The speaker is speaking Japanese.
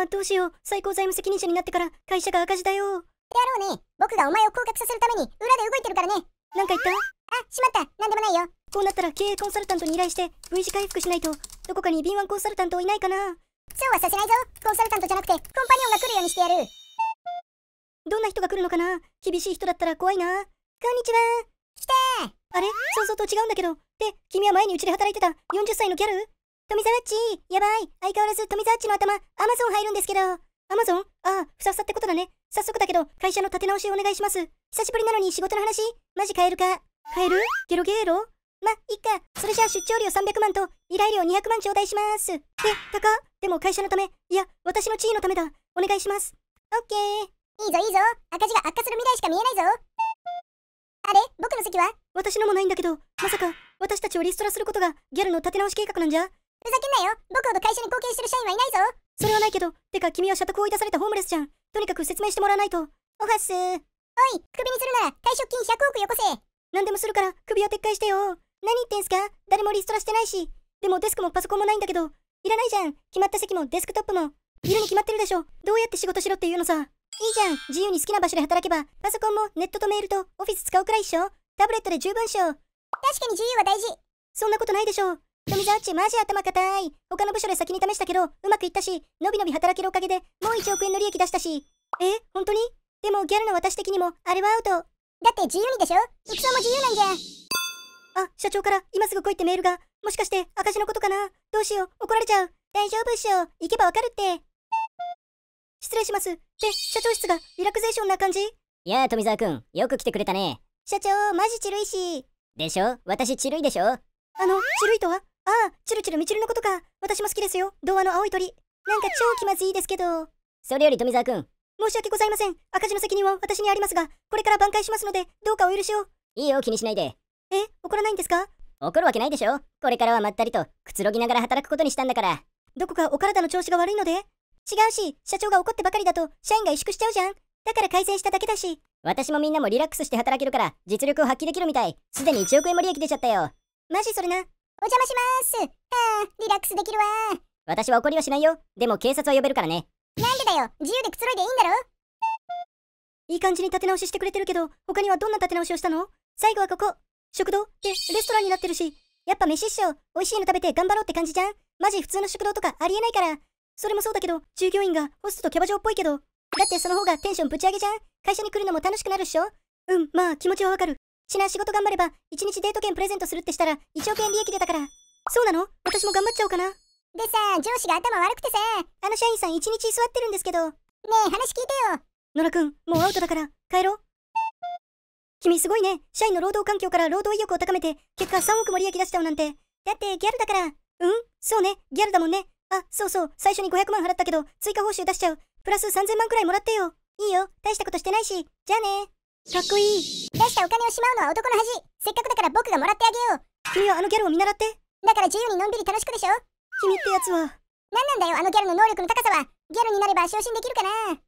あどうしよう。最高財務責任者になってから会社が赤字だよ。あろうね。僕がお前を降格させるために裏で動いてるからね。なんか言ったあ、しまった。なんでもないよ。こうなったら経営コンサルタントに依頼して V 字回復しないと、どこかに敏腕コンサルタントいないかな。そうはさせないぞ。コンサルタントじゃなくて、コンパニオンが来るようにしてやる。どんな人が来るのかな厳しい人だったら怖いな。こんにちは。来てあれ想像と違うんだけど。で、君は前にうちで働いてた40歳のギャル富澤っちやばい相変わらず富澤っちの頭、アマゾン入るんですけど。アマゾンああ、ふさふさってことだね。早速だけど、会社の立て直しお願いします。久しぶりなのに仕事の話マジ変えるか変えるゲロゲーロま、いっか。それじゃあ出張料300万と依頼料200万頂戴します。え、高でも会社のため、いや、私の地位のためだ。お願いします。オッケー。いいぞいいぞ。赤字が悪化する未来しか見えないぞ。あれ僕の席は私のもないんだけど、まさか、私たちをリストラすることがギャルの立て直し計画なんじゃふざけんなよ僕ほど会社に貢献してる社員はいないぞそれはないけど、てか君は社宅を追い出されたホームレスじゃん。とにかく説明してもらわないと。おはすおい、クビにするなら退職金100億よこせ何でもするから首を撤回してよ何言ってんすか誰もリストラしてないし。でもデスクもパソコンもないんだけど、いらないじゃん。決まった席もデスクトップも。いるに決まってるでしょ。どうやって仕事しろっていうのさ。いいじゃん。自由に好きな場所で働けば、パソコンもネットとメールとオフィス使うくらいっしょ。タブレットで十分ししょ。確かに自由は大事。そんなことないでしょ。富澤っちマジ頭固い。他の部署で先に試したけど、うまくいったし、のびのび働けるおかげで、もう1億円の利益出したし。え本当にでもギャルの私的にも、あれはアウト。だって自由にでしょ育さも自由なんじゃ。あ、社長から今すぐ来いってメールが。もしかして赤字のことかなどうしよう、怒られちゃう。大丈夫っしょ、行けばわかるって。失礼します。で、社長室がリラクゼーションな感じいやあ、富澤くん、よく来てくれたね。社長、マジチルいし。でしょ私チルいでしょあの、チルいとはああ、チルチルみちるのことか。私も好きですよ。童話の青い鳥。なんか超気まずいですけど。それより富澤くん。申し訳ございません。赤字の責任は私にありますが、これから挽回しますので、どうかお許しを。いいよ、気にしないで。え、怒らないんですか怒るわけないでしょ。これからはまったりと、くつろぎながら働くことにしたんだから。どこかお体の調子が悪いので違うし、社長が怒ってばかりだと、社員が萎縮しちゃうじゃん。だから改善しただけだし。私もみんなもリラックスして働けるから、実力を発揮できるみたい。すでに1億円も利益出ちゃったよ。マジそれな。お邪魔します。はあ、リラックスできるわ。私は怒りはしないよ。でも警察は呼べるからね。なんでだよ。自由でくつろいでいいんだろいい感じに立て直ししてくれてるけど、他にはどんな立て直しをしたの最後はここ。食堂ってレストランになってるし、やっぱ飯っしょ。美味しいの食べて頑張ろうって感じじゃんマジ普通の食堂とかありえないから。それもそうだけど、従業員がホストとキャバ嬢っぽいけど。だってその方がテンションぶち上げじゃん会社に来るのも楽しくなるっしょうん、まあ気持ちはわかる。しな仕事頑張れば1日デート券プレゼントするってしたら1億円利益出たからそうなの私も頑張っちゃおうかなでさ上司が頭悪くてさあの社員さん1日座ってるんですけどねえ話聞いてよ野良くんもうアウトだから帰ろう君すごいね社員の労働環境から労働意欲を高めて結果3億も利益出したゃなんてだってギャルだからうんそうねギャルだもんねあそうそう最初に500万払ったけど追加報酬出しちゃうプラス3000万くらいもらってよいいよ大したことしてないしじゃあねかっこいい出したお金をしまうのは男の恥せっかくだから僕がもらってあげよう君はあのギャルを見習ってだから自由にのんびり楽しくでしょ君ってやつは何なんだよあのギャルの能力の高さはギャルになれば昇進できるかな